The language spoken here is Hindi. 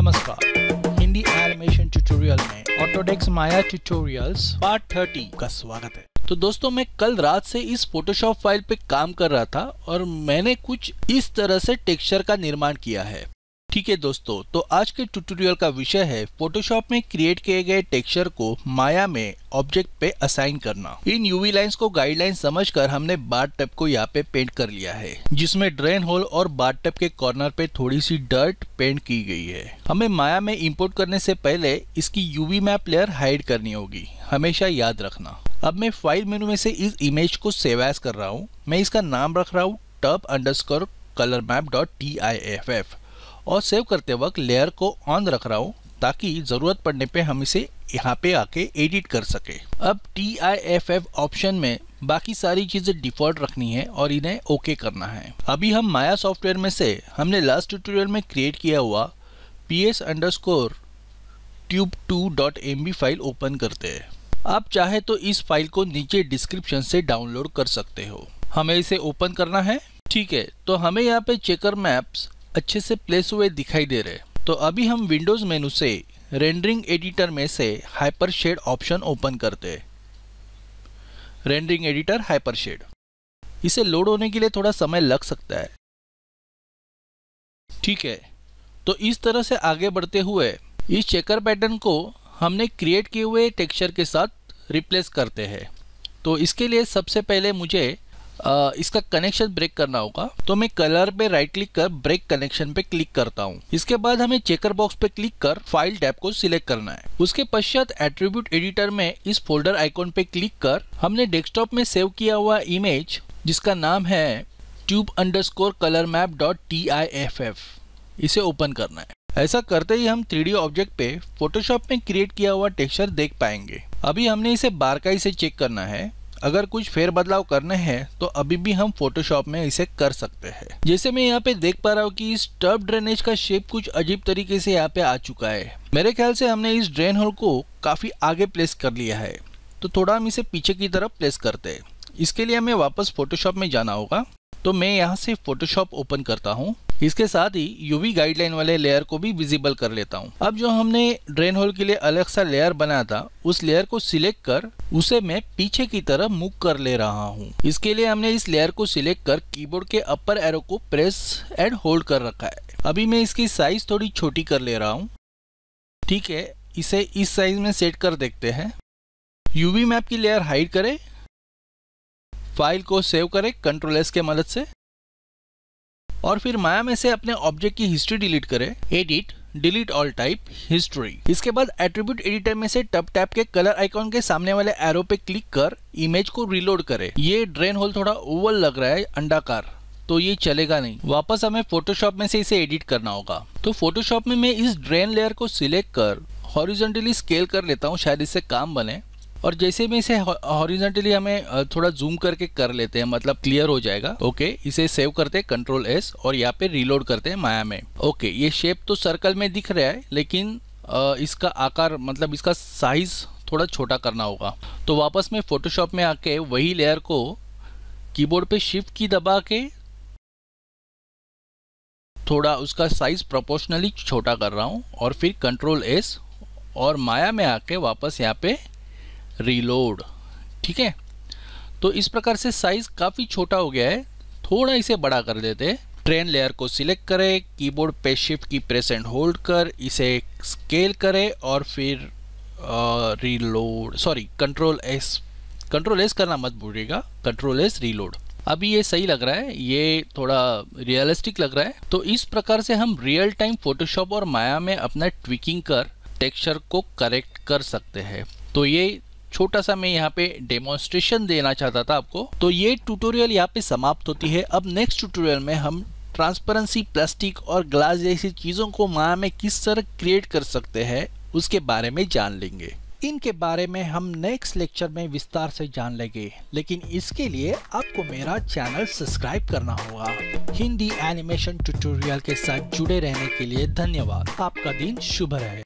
नमस्कार हिंदी एनिमेशन ट्यूटोरियल में ऑटोडेक्स माया ट्यूटोरियल्स पार्ट थर्टी का स्वागत है तो दोस्तों मैं कल रात से इस फोटोशॉप फाइल पे काम कर रहा था और मैंने कुछ इस तरह से टेक्सचर का निर्माण किया है ठीक है दोस्तों तो आज के ट्यूटोरियल का विषय है फोटोशॉप में क्रिएट किए गए टेक्सचर को माया में ऑब्जेक्ट पे असाइन करना इन यूवी लाइंस को गाइडलाइन समझकर हमने बार टप को यहाँ पे पेंट कर लिया है जिसमें ड्रेन होल और बार टप के कॉर्नर पे थोड़ी सी डर्ट पेंट की गई है हमें माया में इंपोर्ट करने से पहले इसकी यूवी मैप लेयर हाइड करनी होगी हमेशा याद रखना अब मैं फाइल मेनू में से इस इमेज को सेवास कर रहा हूँ मैं इसका नाम रख रहा हूँ tube under colour map dot T I F F और सेव करते वक्त लेयर को ऑन रख रहा हूँ ताकि ज़रूरत पड़ने पे हम इसे यहाँ पे आके एडिट कर सके अब T I F F option में बाकी सारी चीज़ें डिफ़ॉल्ट रखनी है और इन्हें ओके करना है अभी हम माया सॉफ्टवेयर में से हमने लास्ट ट्यूटोरियल में क्रिएट किया हुआ P S underscore tube two dot M B file open करते हैं आप चाहे तो इस फाइल को नीचे डिस्क्रिप्शन से डाउनलोड कर सकते हो हमें इसे ओपन करना है ठीक है तो हमें यहाँ पे चेकर मैप्स अच्छे से प्लेस हुए दिखाई दे रहे तो अभी हम विंडोज मेनू से रेंडरिंग एडिटर में से हाइपर शेड ऑप्शन ओपन करते हैं रेंडरिंग एडिटर हाइपर शेड इसे लोड होने के लिए थोड़ा समय लग सकता है ठीक है तो इस तरह से आगे बढ़ते हुए इस चेकर पैटर्न को हमने क्रिएट किए हुए टेक्सचर के साथ रिप्लेस करते हैं तो इसके लिए सबसे पहले मुझे इसका कनेक्शन ब्रेक करना होगा तो मैं कलर पे राइट क्लिक कर ब्रेक कनेक्शन पे क्लिक करता हूँ इसके बाद हमें चेकर बॉक्स पे क्लिक कर फाइल टैब को सिलेक्ट करना है उसके पश्चात एट्रीब्यूट एडिटर में इस फोल्डर आइकॉन पे क्लिक कर हमने डेस्कटॉप में सेव किया हुआ इमेज जिसका नाम है tube underscore colour map dot T I F F इसे ओपन करना है ऐसा करते ही हम थ्री ऑब्जेक्ट पे फोटोशॉप में क्रिएट किया हुआ टेक्सचर देख पाएंगे अभी हमने इसे बारकाई से चेक करना है अगर कुछ फेर बदलाव करने हैं तो अभी भी हम फोटोशॉप में इसे कर सकते हैं जैसे मैं यहाँ पे देख पा रहा हूँ कि इस टर्ब ड्रेनेज का शेप कुछ अजीब तरीके से यहाँ पे आ चुका है मेरे ख्याल से हमने इस ड्रेन होल को काफी आगे प्लेस कर लिया है तो थोड़ा हम इसे पीछे की तरफ प्लेस करते हैं इसके लिए हमें वापस फोटोशॉप में जाना होगा तो मैं यहाँ से फोटोशॉप ओपन करता हूँ इसके साथ ही यूवी गाइडलाइन वाले लेयर को भी विजिबल कर लेता हूँ अब जो हमने ड्रेन होल के लिए अलग सा लेयर बनाया था उस लेयर को सिलेक्ट कर उसे मैं पीछे की तरफ मूव कर ले रहा हूँ इसके लिए हमने इस लेयर को सिलेक्ट कर कीबोर्ड के अपर एरो को प्रेस एंड होल्ड कर रखा है अभी मैं इसकी साइज थोड़ी छोटी कर ले रहा हूँ ठीक है इसे इस साइज में सेट कर देखते हैं यूवी मैप की लेयर हाइड करें फाइल को सेव करें कंट्रोल एस के मदद से और फिर माया में से अपने ऑब्जेक्ट की हिस्ट्री डिलीट करें edit delete all type history इसके बाद एट्रीब्यूट एडिटर में से टप टैप के कलर आइकॉन के सामने वाले एरो पे क्लिक कर इमेज को रिलोड करें ये ड्रेन होल थोड़ा ओवल लग रहा है अंडाकार तो ये चलेगा नहीं वापस हमें फोटोशॉप में से इसे एडिट करना होगा तो फोटोशॉप में मैं इस ड्रेन लेयर को सिलेक्ट कर हॉरिजेंटली स्केल कर लेता हूँ शायद इससे काम बने और जैसे भी इसे हॉरिजेंटली हमें थोड़ा जूम करके कर लेते हैं मतलब क्लियर हो जाएगा ओके इसे सेव करते हैं कंट्रोल एस और यहाँ पे रिलोड करते हैं माया में ओके ये शेप तो सर्कल में दिख रहा है लेकिन इसका आकार मतलब इसका साइज थोड़ा छोटा करना होगा तो वापस में फोटोशॉप में आके वही लेयर को कीबोर्ड पे शिफ्ट की दबा के थोड़ा उसका साइज प्रोपोर्शनली छोटा कर रहा हूँ और फिर कंट्रोल एस और माया में आके वापस यहाँ पे रीलोड ठीक है तो इस प्रकार से साइज़ काफ़ी छोटा हो गया है थोड़ा इसे बड़ा कर देते हैं ट्रेन लेयर को सिलेक्ट करें कीबोर्ड पे shift key press and hold कर इसे स्केल करें और फिर reload sorry control S control S करना मत भूलिएगा कंट्रोल एस रीलोड अभी ये सही लग रहा है ये थोड़ा रियलिस्टिक लग रहा है तो इस प्रकार से हम रियल टाइम फोटोशॉप और माया में अपना ट्विकिंग कर टेक्सचर को करेक्ट कर सकते हैं तो ये छोटा सा मैं यहाँ पे डेमोन्स्ट्रेशन देना चाहता था आपको तो ये ट्यूटोरियल यहाँ पे समाप्त होती है अब नेक्स्ट ट्यूटोरियल में हम ट्रांसपेरेंसी प्लास्टिक और ग्लास जैसी चीज़ों को माया में किस तरह क्रिएट कर सकते हैं उसके बारे में जान लेंगे इनके बारे में हम नेक्स्ट लेक्चर में विस्तार से जान लेंगे लेकिन इसके लिए आपको मेरा चैनल सब्सक्राइब करना होगा हिंदी एनिमेशन ट्यूटोरियल के साथ जुड़े रहने के लिए धन्यवाद आपका दिन शुभ रहे